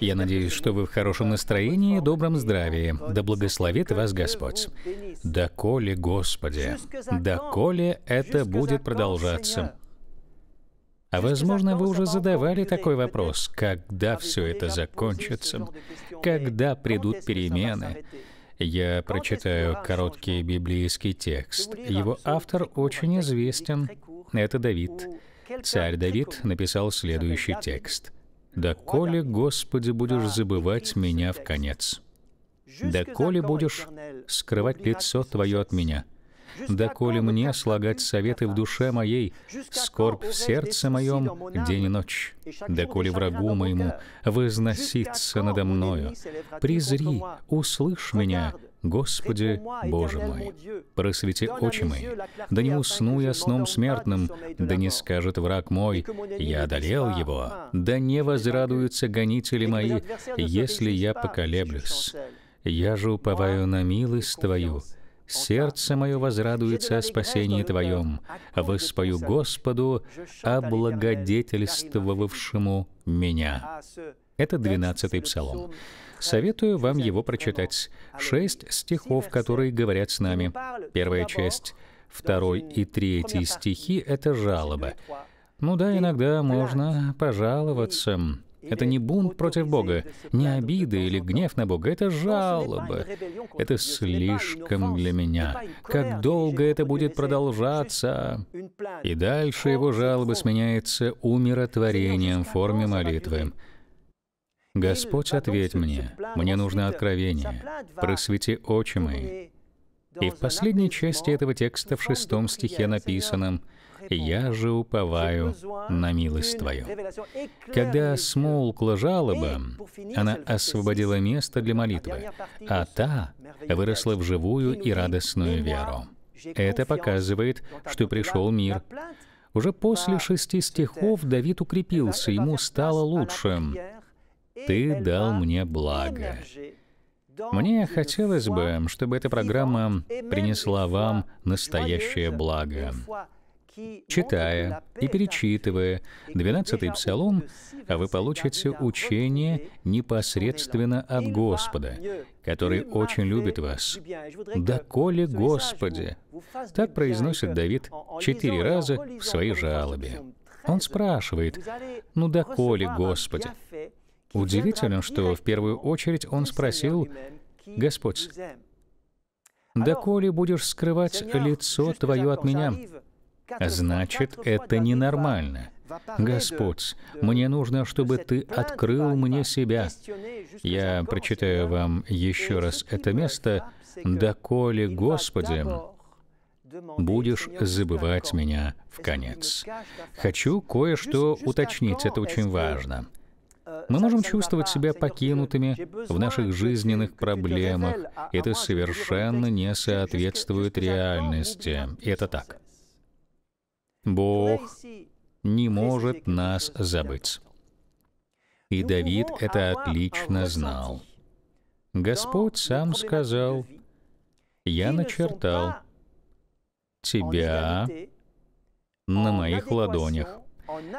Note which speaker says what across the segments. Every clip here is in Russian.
Speaker 1: Я надеюсь, что вы в хорошем настроении и добром здравии. Да благословит вас Господь. Доколе, Господи, доколе это будет продолжаться? А возможно, вы уже задавали такой вопрос, когда все это закончится, когда придут перемены. Я прочитаю короткий библейский текст. Его автор очень известен. Это Давид. Царь Давид написал следующий текст. «Доколе, Господи, будешь забывать меня в конец? Доколе будешь скрывать лицо Твое от меня? Доколе мне слагать советы в душе моей, скорбь в сердце моем день и ночь? Доколе врагу моему возноситься надо мною? Призри, услышь меня, Господи, Боже мой, просвети очи мои, да не усну я сном смертным, да не скажет враг мой, я одолел его, да не возрадуются гонители мои, если я поколеблюсь. Я же уповаю на милость Твою, сердце мое возрадуется о спасении Твоем, воспою Господу, облагодетельствовавшему меня. Это 12-й псалом. Советую вам его прочитать. Шесть стихов, которые говорят с нами. Первая часть, второй и третий стихи — это жалобы. Ну да, иногда можно пожаловаться. Это не бунт против Бога, не обида или гнев на Бога, это жалоба. Это слишком для меня. Как долго это будет продолжаться? И дальше его жалоба сменяется умиротворением в форме молитвы. Господь, ответь мне, мне нужно откровение, просвети очи мои. И в последней части этого текста в шестом стихе написанном, «Я же уповаю на милость Твою». Когда смолкла жалоба, она освободила место для «А молитвы, а та выросла в живую и радостную веру. Это показывает, что пришел мир. Уже после шести стихов Давид укрепился, ему стало лучше. Ты дал мне благо. Мне хотелось бы, чтобы эта программа принесла вам настоящее благо. Читая и перечитывая 12-й псалом, вы получите учение непосредственно от Господа, который очень любит вас. «Доколе, Господи!» Так произносит Давид четыре раза в своей жалобе. Он спрашивает, «Ну доколе, Господи?» Удивительно, что в первую очередь он спросил, «Господь, доколе будешь скрывать лицо Твое от меня?» Значит, это ненормально. Господь, мне нужно, чтобы Ты открыл мне себя. Я прочитаю вам еще раз это место, «Доколе, Господи, будешь забывать меня в конец». Хочу кое-что уточнить, это очень важно. Мы можем чувствовать себя покинутыми в наших жизненных проблемах. А это совершенно не соответствует реальности. Это так. Бог не может нас забыть. И Давид это отлично знал. Господь сам сказал, «Я начертал тебя на моих ладонях.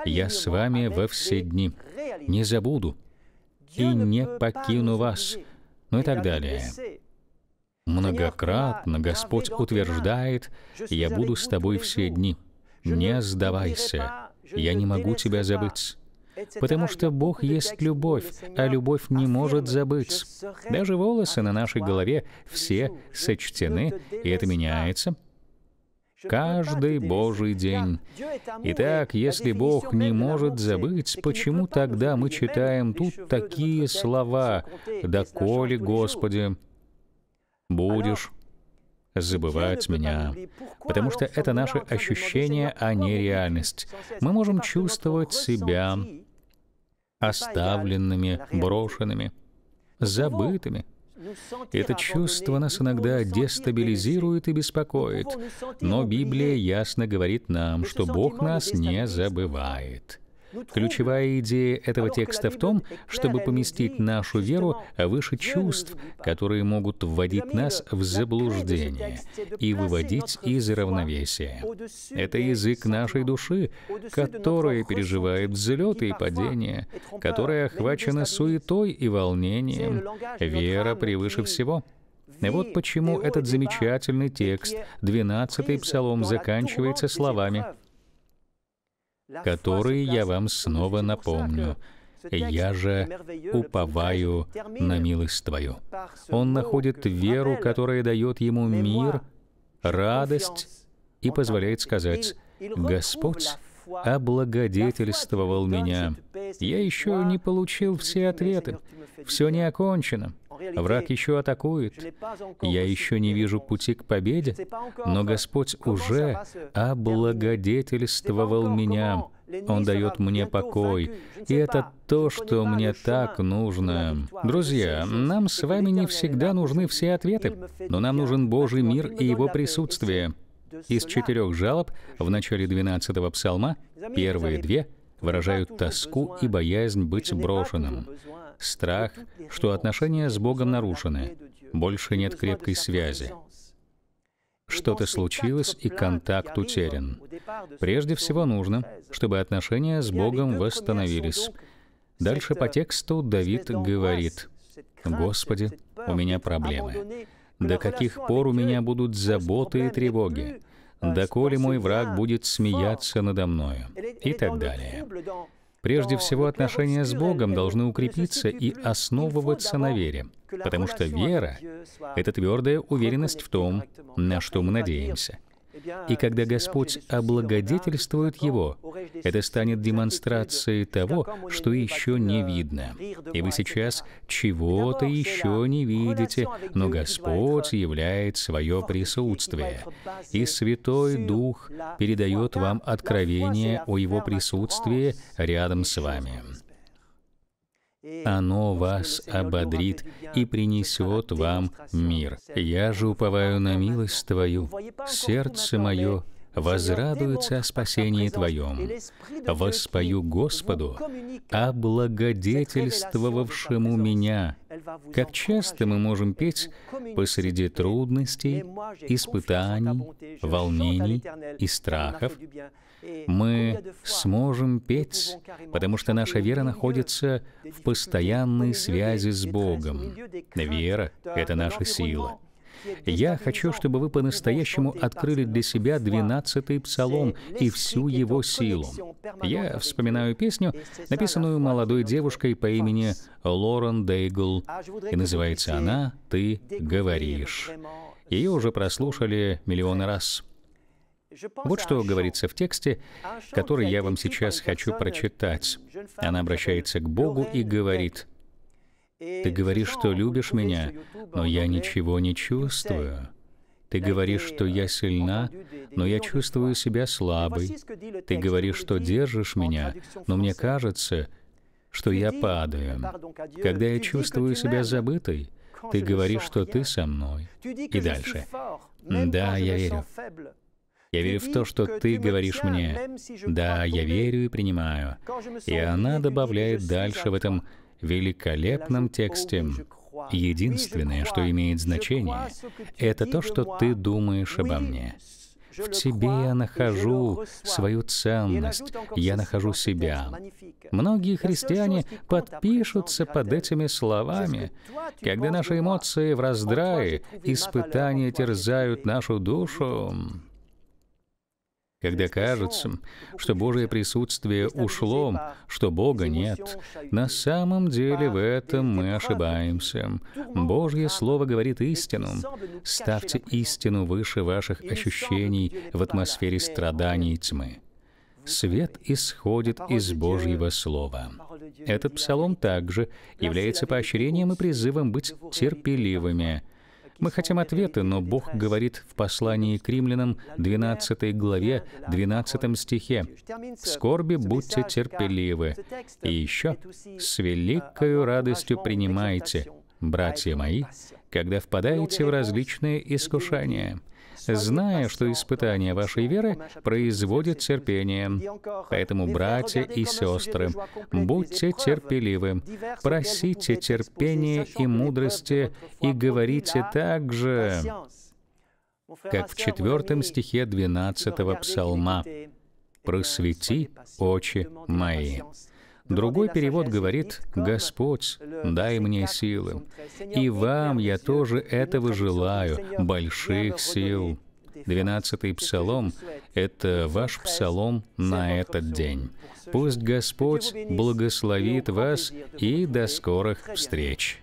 Speaker 1: «Я с вами во все дни, не забуду и не покину вас», ну и так далее. Многократно Господь утверждает, «Я буду с тобой все дни, не сдавайся, я не могу тебя забыть». Потому что Бог есть любовь, а любовь не может забыть. Даже волосы на нашей голове все сочтены, и это меняется — каждый Божий день. Итак, если Бог не может забыть, почему тогда мы читаем тут такие слова «Доколе, Господи, будешь забывать меня, потому что это наше ощущение, а не реальность. Мы можем чувствовать себя оставленными, брошенными, забытыми. Это чувство нас иногда дестабилизирует и беспокоит, но Библия ясно говорит нам, что Бог нас не забывает. Ну, Ключевая идея этого текста в том, чтобы поместить нашу веру выше чувств, которые могут вводить нас в заблуждение и выводить из равновесия. Это язык нашей души, которая переживает взлеты и падения, которая охвачена суетой и волнением. Вера превыше всего. И вот почему этот замечательный текст, 12-й псалом, заканчивается словами которые я вам снова напомню. «Я же уповаю на милость Твою». Он находит веру, которая дает ему мир, радость и позволяет сказать «Господь облагодетельствовал меня. Я еще не получил все ответы. Все не окончено. Враг еще атакует. Я еще не вижу пути к победе, но Господь уже облагодетельствовал меня. Он дает мне покой. И это то, что мне так нужно. Друзья, нам с вами не всегда нужны все ответы, но нам нужен Божий мир и Его присутствие. Из четырех жалоб в начале 12-го псалма первые две — выражают тоску и боязнь быть брошенным, страх, что отношения с Богом нарушены, больше нет крепкой связи. Что-то случилось, и контакт утерян. Прежде всего нужно, чтобы отношения с Богом восстановились. Дальше по тексту Давид говорит, «Господи, у меня проблемы. До каких пор у меня будут заботы и тревоги? доколе мой враг будет смеяться надо мною» и так далее. Прежде всего, отношения с Богом э, должны укрепиться и основываться на вере, потому что вера — это твердая уверенность в том, на что мы надеемся — и когда Господь облагодетельствует его, это станет демонстрацией того, что еще не видно. И вы сейчас чего-то еще не видите, но Господь являет свое присутствие. И Святой Дух передает вам откровение о Его присутствии рядом с вами. Оно вас ободрит и принесет вам мир. Я же уповаю на милость Твою. Сердце мое возрадуется о спасении Твоем. Воспою Господу, облагодетельствовавшему меня. Как часто мы можем петь посреди трудностей, испытаний, волнений и страхов, мы сможем петь, потому что наша вера находится в постоянной связи с Богом. Вера — это наша сила. Я хочу, чтобы вы по-настоящему открыли для себя 12-й псалом и всю его силу. Я вспоминаю песню, написанную молодой девушкой по имени Лорен Дейгл, ah, и называется она «Ты говоришь». Ее уже прослушали миллионы раз. Вот что говорится в тексте, который я вам сейчас хочу прочитать. Она обращается к Богу и говорит, «Ты говоришь, что любишь меня, euh, но я ничего не чувствую. Ты говоришь, что я сильна, но я чувствую себя слабой. Ты говоришь, что держишь меня, но мне кажется, что я падаю. Когда я чувствую себя забытой, ты говоришь, что ты со мной. И дальше. Да, я верю. Я верю в то, что ты говоришь мне. Да, я верю и принимаю. И она добавляет дальше в этом великолепном тексте. Единственное, что имеет значение, это то, что ты думаешь обо мне. В тебе я нахожу свою ценность, я нахожу себя. Многие христиане подпишутся под этими словами. Когда наши эмоции в раздрае, испытания терзают нашу душу, когда кажется, что Божье присутствие ушло, что Бога нет, на самом деле в этом мы ошибаемся. Божье Слово говорит истину. Ставьте истину выше ваших ощущений в атмосфере страданий и тьмы. Свет исходит из Божьего Слова. Этот псалом также является поощрением и призывом быть терпеливыми — мы хотим ответы, но Бог говорит в послании к римлянам 12 главе 12 стихе «В скорби будьте терпеливы, и еще с великою радостью принимайте, братья мои, когда впадаете в различные искушения, зная, что испытание вашей веры производит терпение. Поэтому, братья и сестры, будьте терпеливы, просите терпения и мудрости и говорите также, как в четвертом стихе 12 псалма «Просвети очи мои». Другой перевод говорит «Господь, дай мне силы». «И вам я тоже этого желаю, больших сил». 12-й псалом — это ваш псалом на этот день. Пусть Господь благословит вас и до скорых встреч.